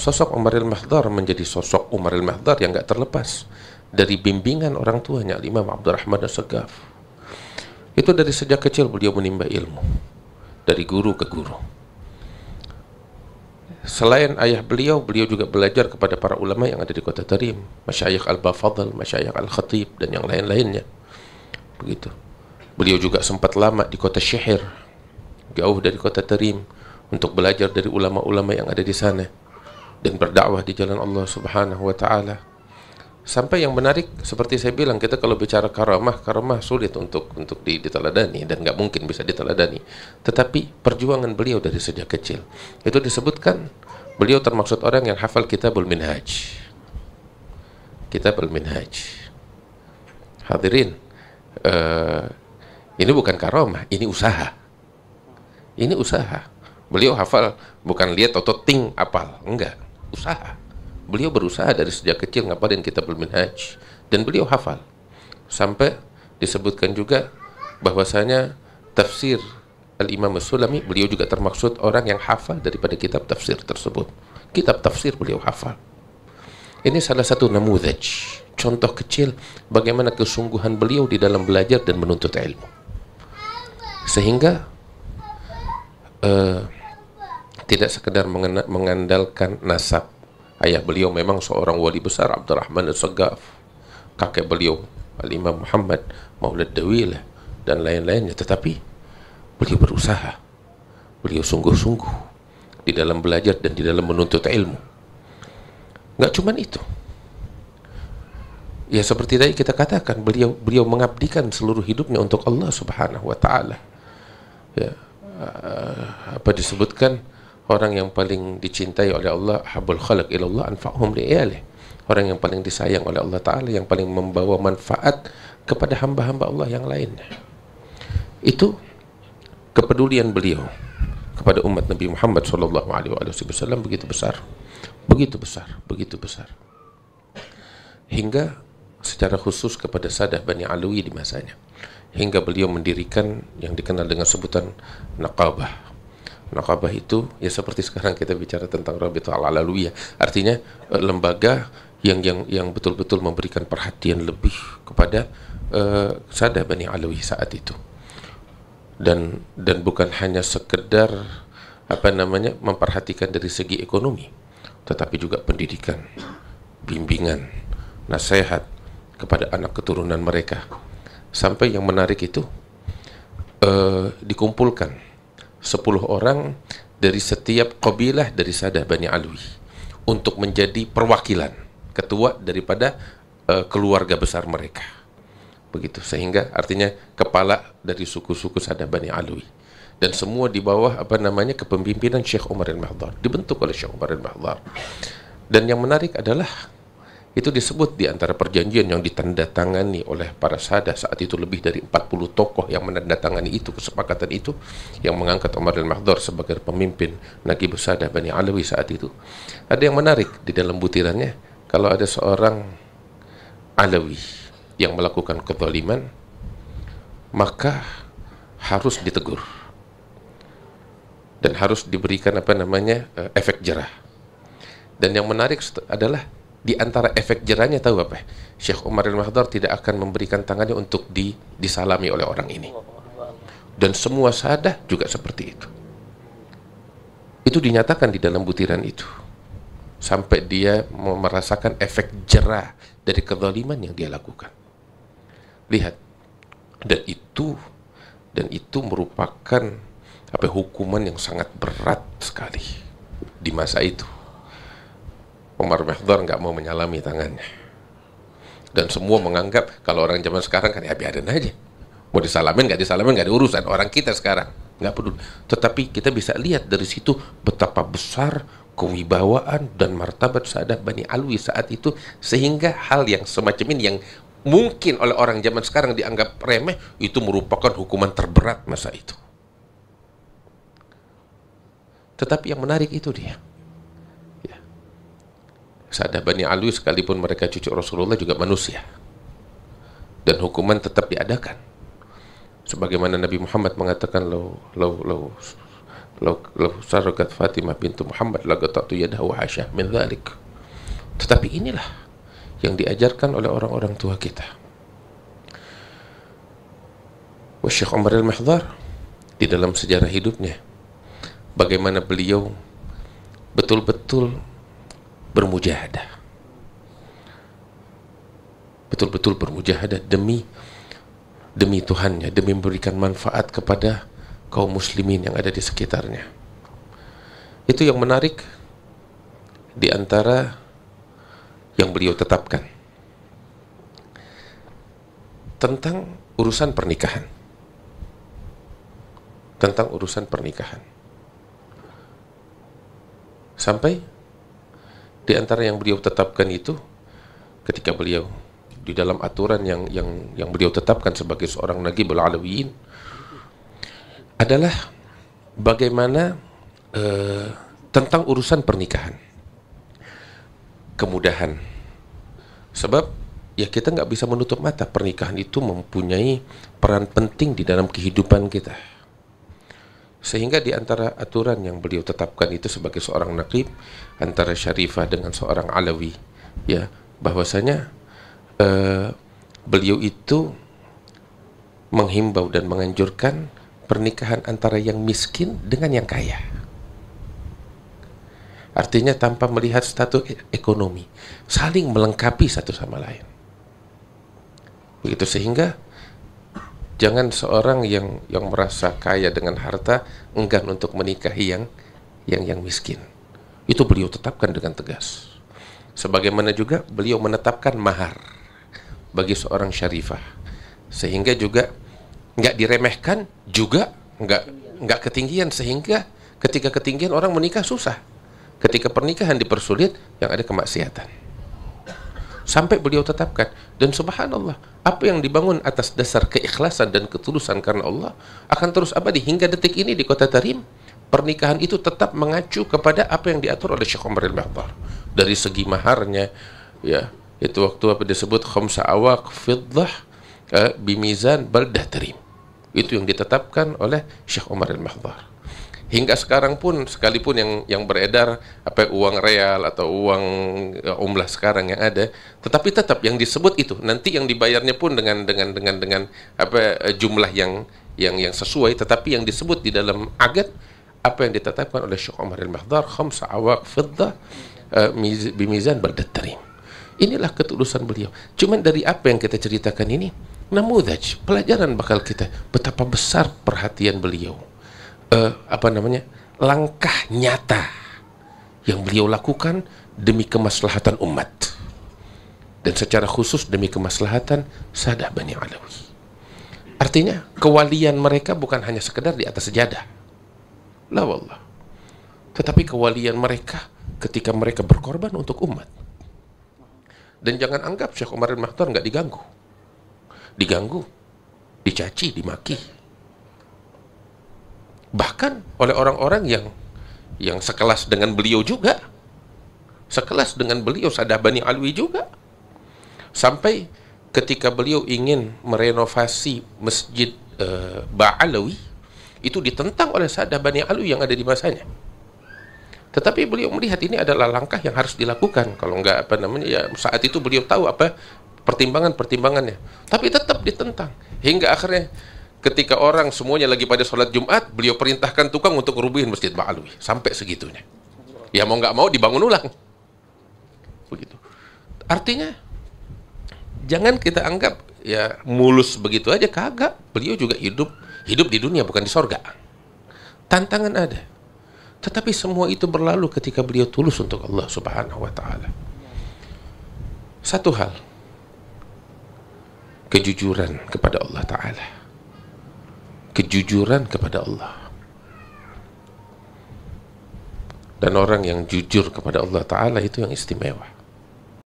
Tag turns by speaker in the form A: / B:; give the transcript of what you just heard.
A: sosok Umaril Mahdar menjadi sosok Umaril Mahdar yang nggak terlepas dari bimbingan orang tuanya Imam Abdurrahman Al sagaf Itu dari sejak kecil beliau menimba ilmu dari guru ke guru. Selain ayah beliau, beliau juga belajar kepada para ulama yang ada di kota Tarim, Masyayikh Al-Bafadl, Masyayikh Al-Khatib, dan yang lain-lainnya. Begitu. Beliau juga sempat lama di kota Syihir, jauh dari kota Tarim, untuk belajar dari ulama-ulama yang ada di sana dan berdakwah di jalan Allah Subhanahu wa taala. Sampai yang menarik seperti saya bilang kita kalau bicara karamah, karamah sulit untuk untuk diteladani dan nggak mungkin bisa diteladani. Tetapi perjuangan beliau dari sejak kecil itu disebutkan beliau termasuk orang yang hafal kitabul minhaj. Kitabul minhaj. Hadirin, uh, ini bukan karomah, ini usaha. Ini usaha. Beliau hafal bukan lihat atau ting apal, enggak usaha. Beliau berusaha dari sejak kecil ngapalin kitabul minhaj dan beliau hafal. Sampai disebutkan juga bahwasanya tafsir Al-Imam Sulami beliau juga termaksud orang yang hafal daripada kitab tafsir tersebut. Kitab tafsir beliau hafal. Ini salah satu namudaj, contoh kecil bagaimana kesungguhan beliau di dalam belajar dan menuntut ilmu. Sehingga uh, tidak sekedar mengena, mengandalkan nasab. Ayah beliau memang seorang wali besar Abdurrahman Al-Sagaf. Kakek beliau Al-Imam Muhammad Maulid Dawilah dan lain-lainnya. Tetapi beliau berusaha. Beliau sungguh-sungguh di dalam belajar dan di dalam menuntut ilmu. Nggak cuman itu. Ya seperti tadi kita katakan beliau beliau mengabdikan seluruh hidupnya untuk Allah Subhanahu wa taala. Ya, eh, apa disebutkan orang yang paling dicintai oleh Allah habul khalq ilallah anfa'hum li'iyalih orang yang paling disayang oleh Allah Ta'ala yang paling membawa manfaat kepada hamba-hamba Allah yang lain itu kepedulian beliau kepada umat Nabi Muhammad Shallallahu Alaihi Wasallam begitu besar begitu besar begitu besar hingga secara khusus kepada Sadah Bani Alwi di masanya hingga beliau mendirikan yang dikenal dengan sebutan Naqabah Nakabah itu ya seperti sekarang kita bicara tentang Rabitul ya Artinya eh, lembaga yang yang yang betul-betul memberikan perhatian lebih kepada uh, Sada Bani Alawi saat itu. Dan dan bukan hanya sekedar apa namanya memperhatikan dari segi ekonomi, tetapi juga pendidikan, bimbingan, nasihat kepada anak keturunan mereka. Sampai yang menarik itu uh, dikumpulkan 10 orang dari setiap kabilah dari Sadah Bani Alwi untuk menjadi perwakilan ketua daripada uh, keluarga besar mereka. Begitu sehingga artinya kepala dari suku-suku Sadah Bani Alwi dan semua di bawah apa namanya kepemimpinan Syekh Umar Al-Mahdhar dibentuk oleh Syekh Umar Al-Mahdhar. Dan yang menarik adalah itu disebut di antara perjanjian yang ditandatangani oleh para sadah saat itu lebih dari 40 tokoh yang menandatangani itu kesepakatan itu yang mengangkat Umar al mahdur sebagai pemimpin Nabi Besada Bani Alawi saat itu. Ada yang menarik di dalam butirannya kalau ada seorang Alawi yang melakukan kezaliman maka harus ditegur dan harus diberikan apa namanya eh, efek jerah. Dan yang menarik adalah di antara efek jerahnya tahu apa? Syekh Umar Al-Mahdar tidak akan memberikan tangannya untuk di, disalami oleh orang ini. Dan semua sadah juga seperti itu. Itu dinyatakan di dalam butiran itu. Sampai dia merasakan efek jerah dari kezaliman yang dia lakukan. Lihat. Dan itu dan itu merupakan apa hukuman yang sangat berat sekali di masa itu Umar Mehdor nggak mau menyalami tangannya. Dan semua menganggap kalau orang zaman sekarang kan ya biarin aja. Mau disalamin nggak disalamin nggak diurusan orang kita sekarang nggak peduli. Tetapi kita bisa lihat dari situ betapa besar kewibawaan dan martabat saudara Bani Alwi saat itu sehingga hal yang semacam ini yang mungkin oleh orang zaman sekarang dianggap remeh itu merupakan hukuman terberat masa itu. Tetapi yang menarik itu dia. Sa'dah Bani Alwi sekalipun mereka cucu Rasulullah juga manusia. Dan hukuman tetap diadakan. Sebagaimana Nabi Muhammad mengatakan lau lau lau lau, lau sarakat Fatimah bintu Muhammad lagatatu yadahu hasyah min dhalik. Tetapi inilah yang diajarkan oleh orang-orang tua kita. Syekh Umar Al-Mahdhar di dalam sejarah hidupnya bagaimana beliau betul-betul bermujahadah betul-betul bermujahadah demi demi Tuhannya demi memberikan manfaat kepada kaum muslimin yang ada di sekitarnya itu yang menarik di antara yang beliau tetapkan tentang urusan pernikahan tentang urusan pernikahan sampai di antara yang beliau tetapkan itu ketika beliau di dalam aturan yang yang yang beliau tetapkan sebagai seorang nabi Alawiyin adalah bagaimana eh, tentang urusan pernikahan kemudahan sebab ya kita nggak bisa menutup mata pernikahan itu mempunyai peran penting di dalam kehidupan kita sehingga di antara aturan yang beliau tetapkan itu sebagai seorang nakib antara Syarifah dengan seorang Alawi, ya, bahwasanya eh, beliau itu menghimbau dan menganjurkan pernikahan antara yang miskin dengan yang kaya. Artinya tanpa melihat status e-, ekonomi, saling melengkapi satu sama lain. Begitu sehingga jangan seorang yang yang merasa kaya dengan harta enggan untuk menikahi yang yang yang miskin. Itu beliau tetapkan dengan tegas. Sebagaimana juga beliau menetapkan mahar bagi seorang syarifah sehingga juga nggak diremehkan juga nggak nggak ketinggian sehingga ketika ketinggian orang menikah susah ketika pernikahan dipersulit yang ada kemaksiatan sampai beliau tetapkan dan subhanallah apa yang dibangun atas dasar keikhlasan dan ketulusan karena Allah akan terus abadi hingga detik ini di kota Tarim pernikahan itu tetap mengacu kepada apa yang diatur oleh Syekh Umar Al-Bahtar dari segi maharnya ya itu waktu apa disebut khamsa awak fiddah eh, bimizan baldah Tarim itu yang ditetapkan oleh Syekh Umar Al-Bahtar hingga sekarang pun sekalipun yang yang beredar apa uang real atau uang eh, umlah sekarang yang ada tetapi tetap yang disebut itu nanti yang dibayarnya pun dengan dengan dengan dengan apa eh, jumlah yang yang yang sesuai tetapi yang disebut di dalam agat apa yang ditetapkan oleh Syekh Umar Al-Mahdhar khamsa awaq fidda uh, eh, miz, bimizan berdetarim inilah ketulusan beliau cuman dari apa yang kita ceritakan ini namudaj pelajaran bakal kita betapa besar perhatian beliau uh, apa namanya langkah nyata yang beliau lakukan demi kemaslahatan umat dan secara khusus demi kemaslahatan Sadah Bani Alawi. Artinya kewalian mereka bukan hanya sekedar di atas sejadah. La wallah. Tetapi kewalian mereka ketika mereka berkorban untuk umat. Dan jangan anggap Syekh Umar bin mahtar nggak diganggu. Diganggu, dicaci, dimaki, bahkan oleh orang-orang yang yang sekelas dengan beliau juga sekelas dengan beliau Sadah Bani Alwi juga sampai ketika beliau ingin merenovasi masjid uh, Ba'alawi itu ditentang oleh Sadah Bani Alwi yang ada di masanya tetapi beliau melihat ini adalah langkah yang harus dilakukan kalau nggak apa namanya ya saat itu beliau tahu apa pertimbangan pertimbangannya tapi tetap ditentang hingga akhirnya ketika orang semuanya lagi pada sholat Jumat, beliau perintahkan tukang untuk rubuhin Masjid Ba'alwi. Sampai segitunya. Ya mau nggak mau dibangun ulang. Begitu. Artinya, jangan kita anggap ya mulus begitu aja. Kagak. Beliau juga hidup hidup di dunia, bukan di sorga. Tantangan ada. Tetapi semua itu berlalu ketika beliau tulus untuk Allah subhanahu wa ta'ala. Satu hal, kejujuran kepada Allah Ta'ala kejujuran kepada Allah. Dan orang yang jujur kepada Allah Ta'ala itu yang istimewa.